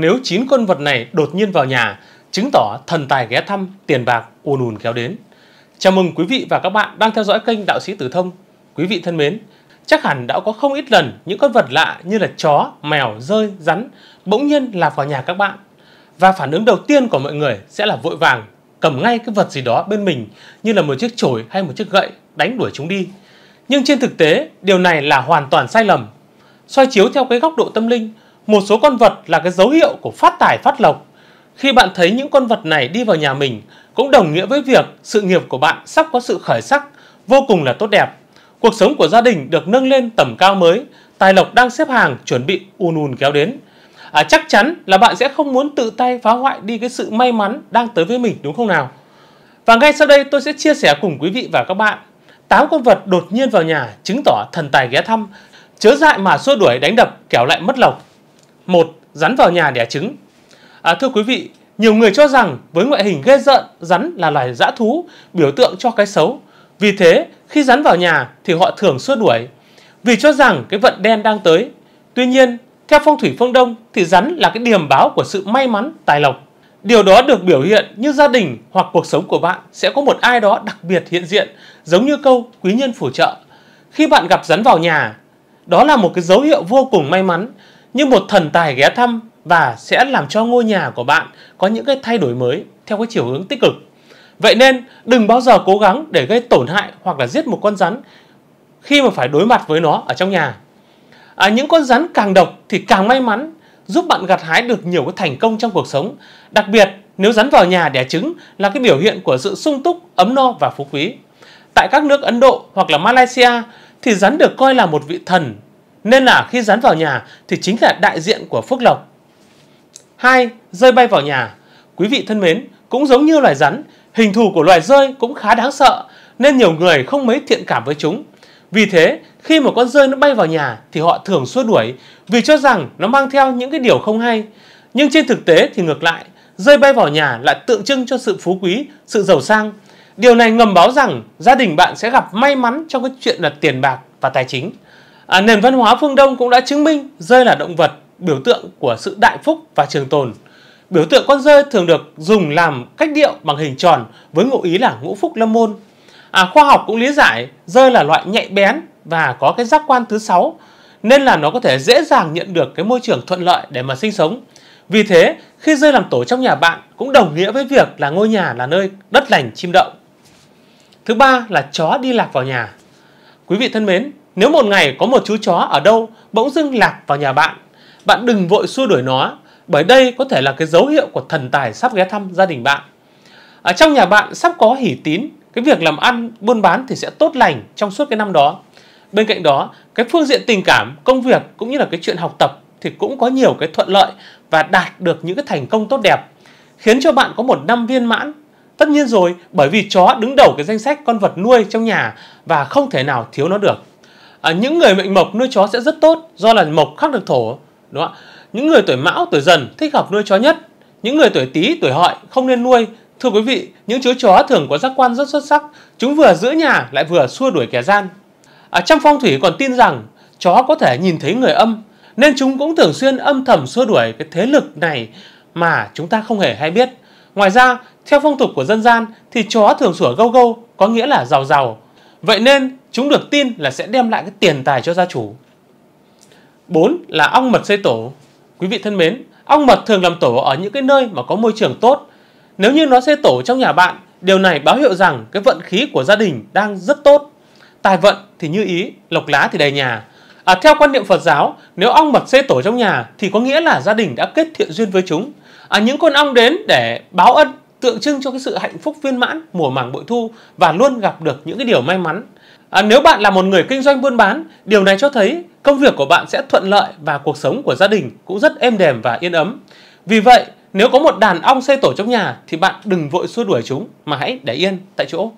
nếu 9 con vật này đột nhiên vào nhà, chứng tỏ thần tài ghé thăm, tiền bạc ùn ùn kéo đến. Chào mừng quý vị và các bạn đang theo dõi kênh Đạo sĩ Tử Thông. Quý vị thân mến, chắc hẳn đã có không ít lần những con vật lạ như là chó, mèo, rơi, rắn bỗng nhiên lạc vào nhà các bạn. Và phản ứng đầu tiên của mọi người sẽ là vội vàng cầm ngay cái vật gì đó bên mình như là một chiếc chổi hay một chiếc gậy đánh đuổi chúng đi. Nhưng trên thực tế, điều này là hoàn toàn sai lầm. Soi chiếu theo cái góc độ tâm linh, một số con vật là cái dấu hiệu của phát tài phát lộc. Khi bạn thấy những con vật này đi vào nhà mình cũng đồng nghĩa với việc sự nghiệp của bạn sắp có sự khởi sắc vô cùng là tốt đẹp. Cuộc sống của gia đình được nâng lên tầm cao mới, tài lộc đang xếp hàng chuẩn bị ùn ùn kéo đến. À, chắc chắn là bạn sẽ không muốn tự tay phá hoại đi cái sự may mắn đang tới với mình đúng không nào? Và ngay sau đây tôi sẽ chia sẻ cùng quý vị và các bạn 8 con vật đột nhiên vào nhà chứng tỏ thần tài ghé thăm, chớ dại mà xua đuổi đánh đập kéo lại mất lộc một Rắn vào nhà đẻ trứng à, Thưa quý vị, nhiều người cho rằng với ngoại hình ghê rợn, rắn là loài dã thú, biểu tượng cho cái xấu. Vì thế, khi rắn vào nhà thì họ thường xua đuổi, vì cho rằng cái vận đen đang tới. Tuy nhiên, theo phong thủy phương Đông thì rắn là cái điềm báo của sự may mắn, tài lộc. Điều đó được biểu hiện như gia đình hoặc cuộc sống của bạn sẽ có một ai đó đặc biệt hiện diện, giống như câu quý nhân phù trợ. Khi bạn gặp rắn vào nhà, đó là một cái dấu hiệu vô cùng may mắn, như một thần tài ghé thăm và sẽ làm cho ngôi nhà của bạn có những cái thay đổi mới theo cái chiều hướng tích cực. Vậy nên đừng bao giờ cố gắng để gây tổn hại hoặc là giết một con rắn khi mà phải đối mặt với nó ở trong nhà. À, những con rắn càng độc thì càng may mắn giúp bạn gặt hái được nhiều cái thành công trong cuộc sống. Đặc biệt nếu rắn vào nhà đẻ trứng là cái biểu hiện của sự sung túc, ấm no và phú quý. Tại các nước Ấn Độ hoặc là Malaysia thì rắn được coi là một vị thần nên là khi dán vào nhà thì chính là đại diện của phước lộc. Hai Rơi bay vào nhà Quý vị thân mến, cũng giống như loài rắn, hình thù của loài rơi cũng khá đáng sợ nên nhiều người không mấy thiện cảm với chúng. Vì thế, khi một con rơi nó bay vào nhà thì họ thường xua đuổi vì cho rằng nó mang theo những cái điều không hay. Nhưng trên thực tế thì ngược lại, rơi bay vào nhà lại tượng trưng cho sự phú quý, sự giàu sang. Điều này ngầm báo rằng gia đình bạn sẽ gặp may mắn trong cái chuyện là tiền bạc và tài chính. À, nền văn hóa phương Đông cũng đã chứng minh rơi là động vật biểu tượng của sự đại phúc và trường tồn. Biểu tượng con rơi thường được dùng làm cách điệu bằng hình tròn với ngụ ý là ngũ phúc lâm môn. À, khoa học cũng lý giải rơi là loại nhạy bén và có cái giác quan thứ sáu nên là nó có thể dễ dàng nhận được cái môi trường thuận lợi để mà sinh sống. Vì thế, khi rơi làm tổ trong nhà bạn cũng đồng nghĩa với việc là ngôi nhà là nơi đất lành chim đậu. Thứ ba là chó đi lạc vào nhà. Quý vị thân mến, nếu một ngày có một chú chó ở đâu bỗng dưng lạc vào nhà bạn, bạn đừng vội xua đuổi nó, bởi đây có thể là cái dấu hiệu của thần tài sắp ghé thăm gia đình bạn. Ở trong nhà bạn sắp có hỷ tín, cái việc làm ăn, buôn bán thì sẽ tốt lành trong suốt cái năm đó. Bên cạnh đó, cái phương diện tình cảm, công việc cũng như là cái chuyện học tập thì cũng có nhiều cái thuận lợi và đạt được những cái thành công tốt đẹp, khiến cho bạn có một năm viên mãn. Tất nhiên rồi, bởi vì chó đứng đầu cái danh sách con vật nuôi trong nhà và không thể nào thiếu nó được à, những người mệnh mộc nuôi chó sẽ rất tốt do là mộc khắc được thổ đúng không ạ những người tuổi mão tuổi dần thích hợp nuôi chó nhất những người tuổi tý tuổi hợi không nên nuôi thưa quý vị những chú chó thường có giác quan rất xuất sắc chúng vừa giữ nhà lại vừa xua đuổi kẻ gian à, trong phong thủy còn tin rằng chó có thể nhìn thấy người âm nên chúng cũng thường xuyên âm thầm xua đuổi cái thế lực này mà chúng ta không hề hay biết ngoài ra theo phong tục của dân gian thì chó thường sủa gâu gâu có nghĩa là giàu giàu vậy nên Chúng được tin là sẽ đem lại cái tiền tài cho gia chủ. 4 là ong mật xây tổ. Quý vị thân mến, ong mật thường làm tổ ở những cái nơi mà có môi trường tốt. Nếu như nó xây tổ trong nhà bạn, điều này báo hiệu rằng cái vận khí của gia đình đang rất tốt. Tài vận thì như ý, lộc lá thì đầy nhà. À, theo quan niệm Phật giáo, nếu ong mật xây tổ trong nhà thì có nghĩa là gia đình đã kết thiện duyên với chúng. À, những con ong đến để báo ân tượng trưng cho cái sự hạnh phúc viên mãn mùa màng bội thu và luôn gặp được những cái điều may mắn À, nếu bạn là một người kinh doanh buôn bán, điều này cho thấy công việc của bạn sẽ thuận lợi và cuộc sống của gia đình cũng rất êm đềm và yên ấm. Vì vậy, nếu có một đàn ong xây tổ trong nhà thì bạn đừng vội xua đuổi chúng mà hãy để yên tại chỗ.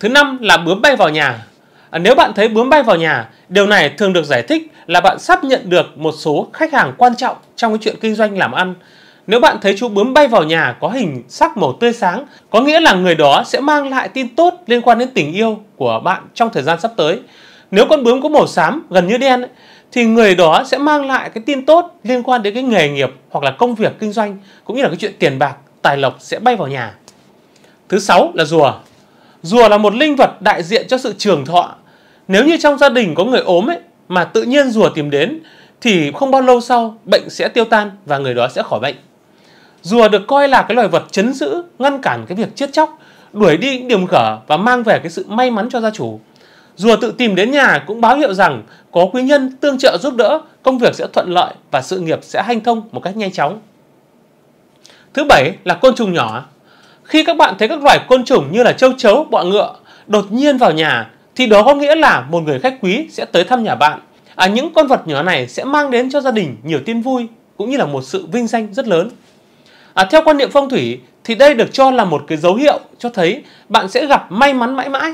Thứ năm là bướm bay vào nhà. À, nếu bạn thấy bướm bay vào nhà, điều này thường được giải thích là bạn sắp nhận được một số khách hàng quan trọng trong cái chuyện kinh doanh làm ăn nếu bạn thấy chú bướm bay vào nhà có hình sắc màu tươi sáng, có nghĩa là người đó sẽ mang lại tin tốt liên quan đến tình yêu của bạn trong thời gian sắp tới. Nếu con bướm có màu xám gần như đen thì người đó sẽ mang lại cái tin tốt liên quan đến cái nghề nghiệp hoặc là công việc kinh doanh cũng như là cái chuyện tiền bạc, tài lộc sẽ bay vào nhà. Thứ sáu là rùa. Rùa là một linh vật đại diện cho sự trường thọ. Nếu như trong gia đình có người ốm ấy mà tự nhiên rùa tìm đến thì không bao lâu sau bệnh sẽ tiêu tan và người đó sẽ khỏi bệnh. Rùa được coi là cái loài vật chấn giữ, ngăn cản cái việc chết chóc, đuổi đi những điểm khở và mang về cái sự may mắn cho gia chủ. Rùa tự tìm đến nhà cũng báo hiệu rằng có quý nhân tương trợ giúp đỡ, công việc sẽ thuận lợi và sự nghiệp sẽ hanh thông một cách nhanh chóng. Thứ bảy là côn trùng nhỏ. Khi các bạn thấy các loài côn trùng như là châu chấu, bọ ngựa đột nhiên vào nhà thì đó có nghĩa là một người khách quý sẽ tới thăm nhà bạn. À, những con vật nhỏ này sẽ mang đến cho gia đình nhiều tin vui cũng như là một sự vinh danh rất lớn. À, theo quan niệm phong thủy thì đây được cho là một cái dấu hiệu cho thấy bạn sẽ gặp may mắn mãi mãi.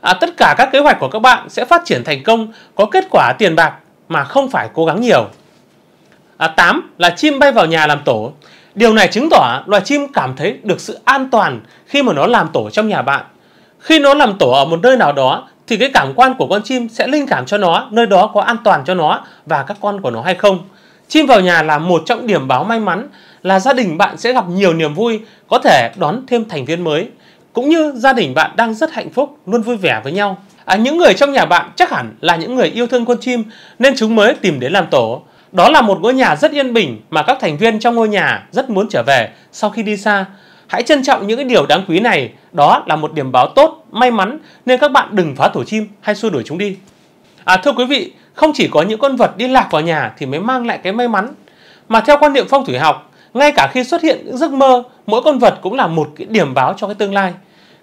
À, tất cả các kế hoạch của các bạn sẽ phát triển thành công, có kết quả tiền bạc mà không phải cố gắng nhiều. À, 8 là chim bay vào nhà làm tổ. Điều này chứng tỏ loài chim cảm thấy được sự an toàn khi mà nó làm tổ trong nhà bạn. Khi nó làm tổ ở một nơi nào đó thì cái cảm quan của con chim sẽ linh cảm cho nó nơi đó có an toàn cho nó và các con của nó hay không. Chim vào nhà là một trong điểm báo may mắn là gia đình bạn sẽ gặp nhiều niềm vui, có thể đón thêm thành viên mới, cũng như gia đình bạn đang rất hạnh phúc, luôn vui vẻ với nhau. À, những người trong nhà bạn chắc hẳn là những người yêu thương con chim nên chúng mới tìm đến làm tổ. Đó là một ngôi nhà rất yên bình mà các thành viên trong ngôi nhà rất muốn trở về sau khi đi xa. Hãy trân trọng những cái điều đáng quý này, đó là một điểm báo tốt, may mắn nên các bạn đừng phá tổ chim hay xua đuổi chúng đi. À, thưa quý vị, không chỉ có những con vật đi lạc vào nhà thì mới mang lại cái may mắn, mà theo quan niệm phong thủy học ngay cả khi xuất hiện những giấc mơ, mỗi con vật cũng là một cái điểm báo cho cái tương lai.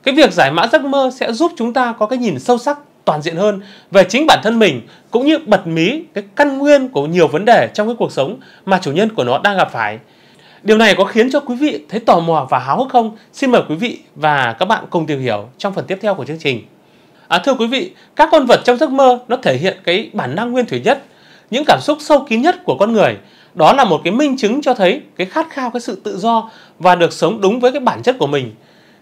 Cái việc giải mã giấc mơ sẽ giúp chúng ta có cái nhìn sâu sắc toàn diện hơn về chính bản thân mình cũng như bật mí cái căn nguyên của nhiều vấn đề trong cái cuộc sống mà chủ nhân của nó đang gặp phải. Điều này có khiến cho quý vị thấy tò mò và háo hức không? Xin mời quý vị và các bạn cùng tìm hiểu trong phần tiếp theo của chương trình. À, thưa quý vị, các con vật trong giấc mơ nó thể hiện cái bản năng nguyên thủy nhất, những cảm xúc sâu kín nhất của con người đó là một cái minh chứng cho thấy cái khát khao cái sự tự do và được sống đúng với cái bản chất của mình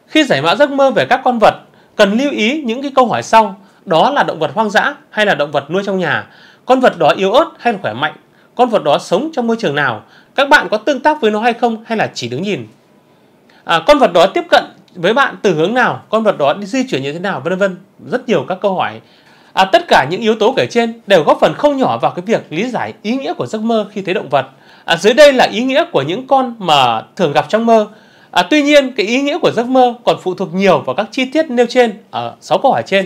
khi giải mã giấc mơ về các con vật cần lưu ý những cái câu hỏi sau đó là động vật hoang dã hay là động vật nuôi trong nhà con vật đó yếu ớt hay là khỏe mạnh con vật đó sống trong môi trường nào các bạn có tương tác với nó hay không hay là chỉ đứng nhìn à, con vật đó tiếp cận với bạn từ hướng nào con vật đó đi di chuyển như thế nào vân vân rất nhiều các câu hỏi À, tất cả những yếu tố kể trên đều góp phần không nhỏ vào cái việc lý giải ý nghĩa của giấc mơ khi thấy động vật. À, dưới đây là ý nghĩa của những con mà thường gặp trong mơ. À, tuy nhiên, cái ý nghĩa của giấc mơ còn phụ thuộc nhiều vào các chi tiết nêu trên ở à, 6 câu hỏi trên.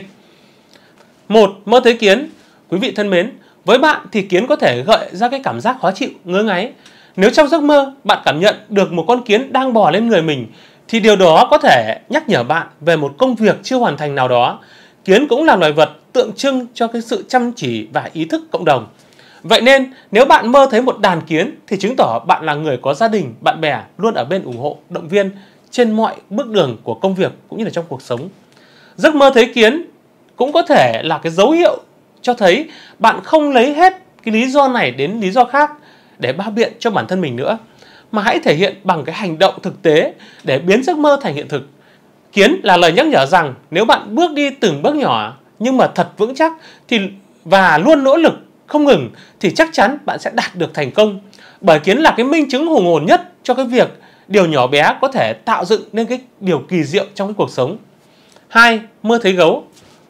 Một, Mơ thấy kiến. Quý vị thân mến, với bạn thì kiến có thể gợi ra cái cảm giác khó chịu, ngứa ngáy. Nếu trong giấc mơ bạn cảm nhận được một con kiến đang bò lên người mình thì điều đó có thể nhắc nhở bạn về một công việc chưa hoàn thành nào đó. Kiến cũng là loài vật tượng trưng cho cái sự chăm chỉ và ý thức cộng đồng. Vậy nên, nếu bạn mơ thấy một đàn kiến thì chứng tỏ bạn là người có gia đình, bạn bè luôn ở bên ủng hộ, động viên trên mọi bước đường của công việc cũng như là trong cuộc sống. Giấc mơ thấy kiến cũng có thể là cái dấu hiệu cho thấy bạn không lấy hết cái lý do này đến lý do khác để bao biện cho bản thân mình nữa mà hãy thể hiện bằng cái hành động thực tế để biến giấc mơ thành hiện thực. Kiến là lời nhắc nhở rằng nếu bạn bước đi từng bước nhỏ nhưng mà thật vững chắc thì và luôn nỗ lực không ngừng thì chắc chắn bạn sẽ đạt được thành công. Bởi kiến là cái minh chứng hùng hồn nhất cho cái việc điều nhỏ bé có thể tạo dựng nên cái điều kỳ diệu trong cái cuộc sống. Hai, mơ thấy gấu.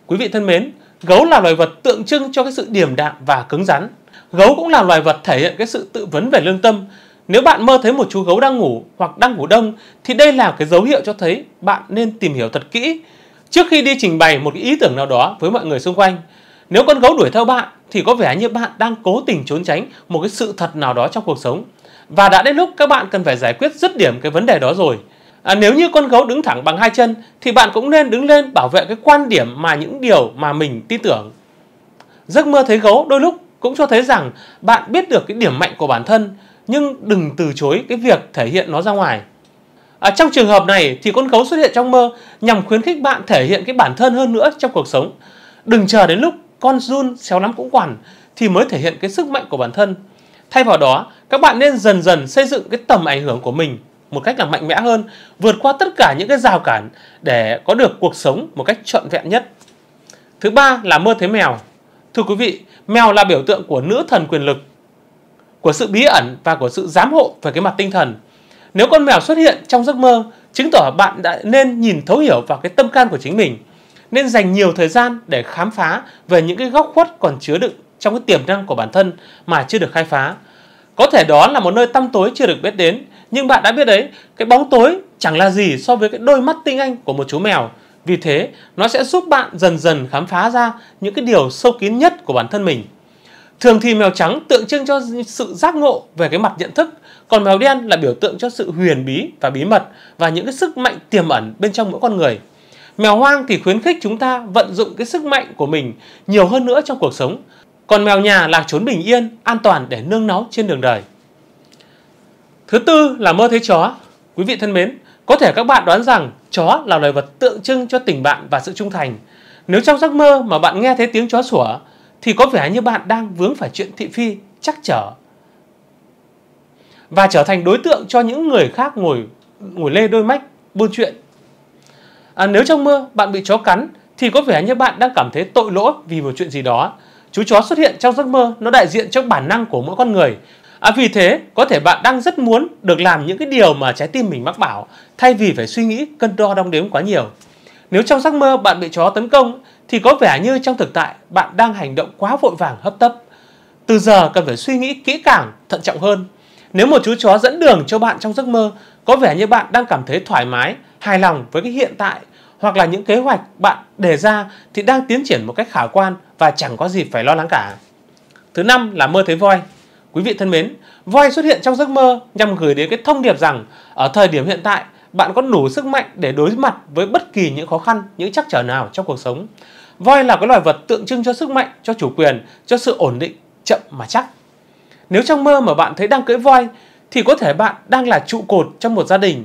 Quý vị thân mến, gấu là loài vật tượng trưng cho cái sự điềm đạm và cứng rắn. Gấu cũng là loài vật thể hiện cái sự tự vấn về lương tâm. Nếu bạn mơ thấy một chú gấu đang ngủ hoặc đang ngủ đông thì đây là cái dấu hiệu cho thấy bạn nên tìm hiểu thật kỹ Trước khi đi trình bày một ý tưởng nào đó với mọi người xung quanh, nếu con gấu đuổi theo bạn thì có vẻ như bạn đang cố tình trốn tránh một cái sự thật nào đó trong cuộc sống. Và đã đến lúc các bạn cần phải giải quyết dứt điểm cái vấn đề đó rồi. À, nếu như con gấu đứng thẳng bằng hai chân thì bạn cũng nên đứng lên bảo vệ cái quan điểm mà những điều mà mình tin tưởng. Giấc mơ thấy gấu đôi lúc cũng cho thấy rằng bạn biết được cái điểm mạnh của bản thân nhưng đừng từ chối cái việc thể hiện nó ra ngoài. À, trong trường hợp này thì con gấu xuất hiện trong mơ nhằm khuyến khích bạn thể hiện cái bản thân hơn nữa trong cuộc sống. Đừng chờ đến lúc con run xéo lắm cũng quản thì mới thể hiện cái sức mạnh của bản thân. Thay vào đó, các bạn nên dần dần xây dựng cái tầm ảnh hưởng của mình một cách là mạnh mẽ hơn, vượt qua tất cả những cái rào cản để có được cuộc sống một cách trọn vẹn nhất. Thứ ba là mơ thấy mèo. Thưa quý vị, mèo là biểu tượng của nữ thần quyền lực, của sự bí ẩn và của sự giám hộ về cái mặt tinh thần. Nếu con mèo xuất hiện trong giấc mơ, chứng tỏ bạn đã nên nhìn thấu hiểu vào cái tâm can của chính mình. Nên dành nhiều thời gian để khám phá về những cái góc khuất còn chứa đựng trong cái tiềm năng của bản thân mà chưa được khai phá. Có thể đó là một nơi tăm tối chưa được biết đến, nhưng bạn đã biết đấy, cái bóng tối chẳng là gì so với cái đôi mắt tinh anh của một chú mèo. Vì thế, nó sẽ giúp bạn dần dần khám phá ra những cái điều sâu kín nhất của bản thân mình. Thường thì mèo trắng tượng trưng cho sự giác ngộ về cái mặt nhận thức, còn mèo đen là biểu tượng cho sự huyền bí và bí mật và những cái sức mạnh tiềm ẩn bên trong mỗi con người. Mèo hoang thì khuyến khích chúng ta vận dụng cái sức mạnh của mình nhiều hơn nữa trong cuộc sống. Còn mèo nhà là trốn bình yên, an toàn để nương náu trên đường đời. Thứ tư là mơ thấy chó. Quý vị thân mến, có thể các bạn đoán rằng chó là loài vật tượng trưng cho tình bạn và sự trung thành. Nếu trong giấc mơ mà bạn nghe thấy tiếng chó sủa thì có vẻ như bạn đang vướng phải chuyện thị phi, chắc trở và trở thành đối tượng cho những người khác ngồi ngồi lê đôi mách buôn chuyện. À, nếu trong mưa bạn bị chó cắn thì có vẻ như bạn đang cảm thấy tội lỗi vì một chuyện gì đó. Chú chó xuất hiện trong giấc mơ nó đại diện cho bản năng của mỗi con người. À, vì thế có thể bạn đang rất muốn được làm những cái điều mà trái tim mình mắc bảo thay vì phải suy nghĩ cân đo đong đếm quá nhiều. Nếu trong giấc mơ bạn bị chó tấn công thì có vẻ như trong thực tại bạn đang hành động quá vội vàng hấp tấp. Từ giờ cần phải suy nghĩ kỹ càng, thận trọng hơn nếu một chú chó dẫn đường cho bạn trong giấc mơ, có vẻ như bạn đang cảm thấy thoải mái, hài lòng với cái hiện tại hoặc là những kế hoạch bạn đề ra thì đang tiến triển một cách khả quan và chẳng có gì phải lo lắng cả. Thứ năm là mơ thấy voi. Quý vị thân mến, voi xuất hiện trong giấc mơ nhằm gửi đến cái thông điệp rằng ở thời điểm hiện tại bạn có đủ sức mạnh để đối mặt với bất kỳ những khó khăn, những trắc trở nào trong cuộc sống. Voi là cái loài vật tượng trưng cho sức mạnh, cho chủ quyền, cho sự ổn định, chậm mà chắc. Nếu trong mơ mà bạn thấy đang cưỡi voi thì có thể bạn đang là trụ cột trong một gia đình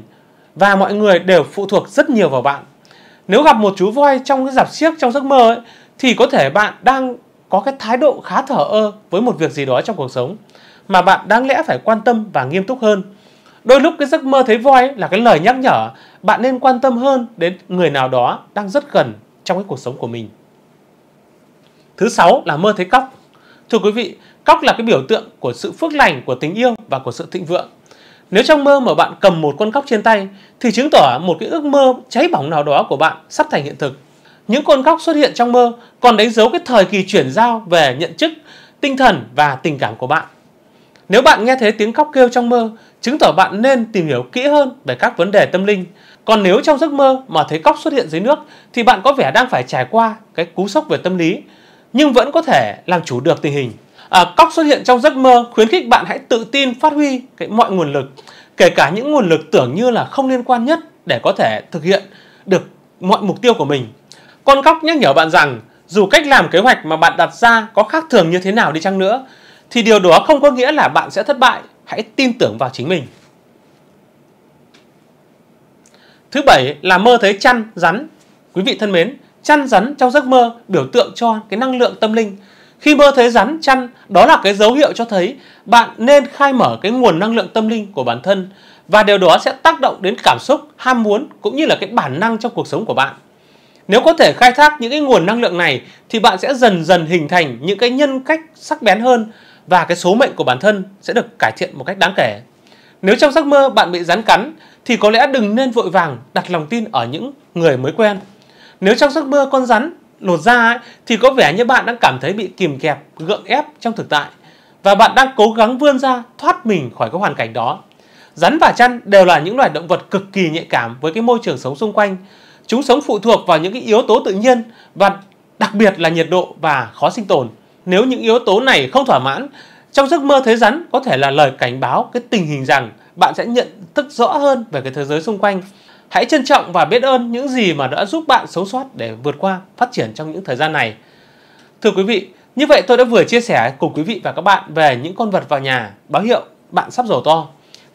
và mọi người đều phụ thuộc rất nhiều vào bạn. Nếu gặp một chú voi trong cái giạp xiếc trong giấc mơ ấy, thì có thể bạn đang có cái thái độ khá thở ơ với một việc gì đó trong cuộc sống mà bạn đáng lẽ phải quan tâm và nghiêm túc hơn. Đôi lúc cái giấc mơ thấy voi là cái lời nhắc nhở bạn nên quan tâm hơn đến người nào đó đang rất gần trong cái cuộc sống của mình. Thứ sáu là mơ thấy cóc. Thưa quý vị, Cóc là cái biểu tượng của sự phước lành, của tình yêu và của sự thịnh vượng. Nếu trong mơ mà bạn cầm một con cóc trên tay thì chứng tỏ một cái ước mơ cháy bỏng nào đó của bạn sắp thành hiện thực. Những con cóc xuất hiện trong mơ còn đánh dấu cái thời kỳ chuyển giao về nhận chức, tinh thần và tình cảm của bạn. Nếu bạn nghe thấy tiếng cóc kêu trong mơ, chứng tỏ bạn nên tìm hiểu kỹ hơn về các vấn đề tâm linh. Còn nếu trong giấc mơ mà thấy cóc xuất hiện dưới nước thì bạn có vẻ đang phải trải qua cái cú sốc về tâm lý nhưng vẫn có thể làm chủ được tình hình à, cóc xuất hiện trong giấc mơ khuyến khích bạn hãy tự tin phát huy cái mọi nguồn lực kể cả những nguồn lực tưởng như là không liên quan nhất để có thể thực hiện được mọi mục tiêu của mình con cóc nhắc nhở bạn rằng dù cách làm kế hoạch mà bạn đặt ra có khác thường như thế nào đi chăng nữa thì điều đó không có nghĩa là bạn sẽ thất bại hãy tin tưởng vào chính mình thứ bảy là mơ thấy chăn rắn quý vị thân mến chăn rắn trong giấc mơ biểu tượng cho cái năng lượng tâm linh khi mơ thấy rắn chăn, đó là cái dấu hiệu cho thấy bạn nên khai mở cái nguồn năng lượng tâm linh của bản thân và điều đó sẽ tác động đến cảm xúc, ham muốn cũng như là cái bản năng trong cuộc sống của bạn. Nếu có thể khai thác những cái nguồn năng lượng này thì bạn sẽ dần dần hình thành những cái nhân cách sắc bén hơn và cái số mệnh của bản thân sẽ được cải thiện một cách đáng kể. Nếu trong giấc mơ bạn bị rắn cắn thì có lẽ đừng nên vội vàng đặt lòng tin ở những người mới quen. Nếu trong giấc mơ con rắn lột da ấy, thì có vẻ như bạn đang cảm thấy bị kìm kẹp, gượng ép trong thực tại và bạn đang cố gắng vươn ra thoát mình khỏi cái hoàn cảnh đó. Rắn và chăn đều là những loài động vật cực kỳ nhạy cảm với cái môi trường sống xung quanh. Chúng sống phụ thuộc vào những cái yếu tố tự nhiên và đặc biệt là nhiệt độ và khó sinh tồn. Nếu những yếu tố này không thỏa mãn, trong giấc mơ thế rắn có thể là lời cảnh báo cái tình hình rằng bạn sẽ nhận thức rõ hơn về cái thế giới xung quanh Hãy trân trọng và biết ơn những gì mà đã giúp bạn sống sót để vượt qua, phát triển trong những thời gian này. Thưa quý vị, như vậy tôi đã vừa chia sẻ cùng quý vị và các bạn về những con vật vào nhà báo hiệu bạn sắp giàu to.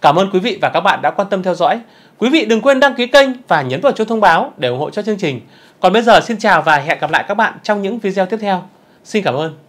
Cảm ơn quý vị và các bạn đã quan tâm theo dõi. Quý vị đừng quên đăng ký kênh và nhấn vào chuông thông báo để ủng hộ cho chương trình. Còn bây giờ xin chào và hẹn gặp lại các bạn trong những video tiếp theo. Xin cảm ơn.